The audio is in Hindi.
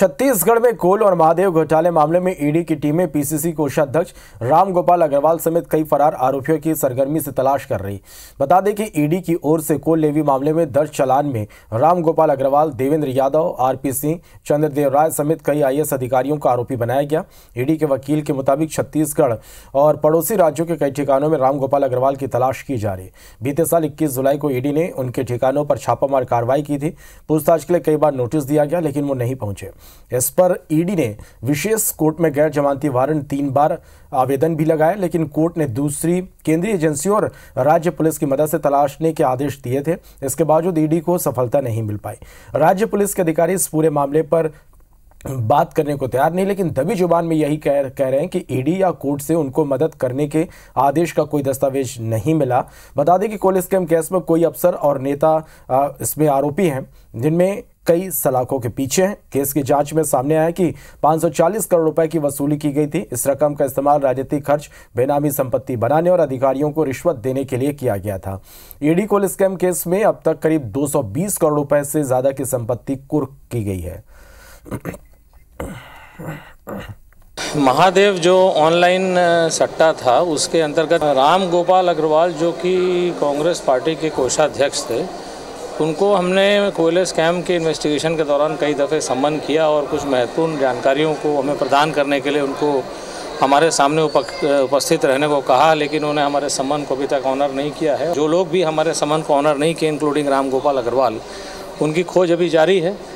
छत्तीसगढ़ में कोल और महादेव घोटाले मामले में ईडी की टीमें पीसीसी कोषाध्यक्ष रामगोपाल अग्रवाल समेत कई फरार आरोपियों की सरगर्मी से तलाश कर रही बता दें कि ईडी की ओर से कोल लेवी मामले में दर्ज चलान में रामगोपाल अग्रवाल देवेंद्र यादव आरपी सिंह चंद्रदेव राय समेत कई आई अधिकारियों को आरोपी बनाया गया ईडी के वकील के मुताबिक छत्तीसगढ़ और पड़ोसी राज्यों के कई ठिकानों में रामगोपाल अग्रवाल की तलाश की जा रही बीते साल इक्कीस जुलाई को ईडी ने उनके ठिकानों पर छापामार कार्रवाई की थी पूछताछ के लिए कई बार नोटिस दिया गया लेकिन वो नहीं पहुंचे इस पर ईडी ने विशेष कोर्ट में गैर जमानती वारंट तीन बार आवेदन भी लगाया लेकिन कोर्ट ने दूसरी केंद्रीय एजेंसियों और राज्य पुलिस की मदद से तलाशने के आदेश दिए थे इसके बावजूद ईडी को सफलता नहीं मिल पाई राज्य पुलिस के अधिकारी इस पूरे मामले पर बात करने को तैयार नहीं लेकिन दबी जुबान में यही कह कह रहे हैं कि ईडी या कोर्ट से उनको मदद करने के आदेश का कोई दस्तावेज नहीं मिला बता दें कि कोल स्कैम केस में कोई अफसर और नेता इसमें आरोपी हैं जिनमें कई सलाखों के पीछे हैं केस की जांच में सामने आया कि 540 करोड़ रुपए की वसूली की गई थी इस रकम का इस्तेमाल राजनीतिक खर्च बेनामी संपत्ति बनाने और अधिकारियों को रिश्वत देने के लिए किया गया था ईडी कोल स्कैम केस में अब तक करीब 220 करोड़ रुपए से ज्यादा की संपत्ति कुर्क की गई है महादेव जो ऑनलाइन सट्टा था उसके अंतर्गत राम गोपाल अग्रवाल जो कि कांग्रेस पार्टी के कोषाध्यक्ष थे उनको हमने कोयले स्कैम के इन्वेस्टिगेशन के दौरान कई दफ़े सम्मन किया और कुछ महत्वपूर्ण जानकारियों को हमें प्रदान करने के लिए उनको हमारे सामने उपस्थित रहने को कहा लेकिन उन्होंने हमारे सम्मान को अभी तक ऑनर नहीं किया है जो लोग भी हमारे सम्मान को ऑनर नहीं किए इंक्लूडिंग राम गोपाल अग्रवाल उनकी खोज अभी जारी है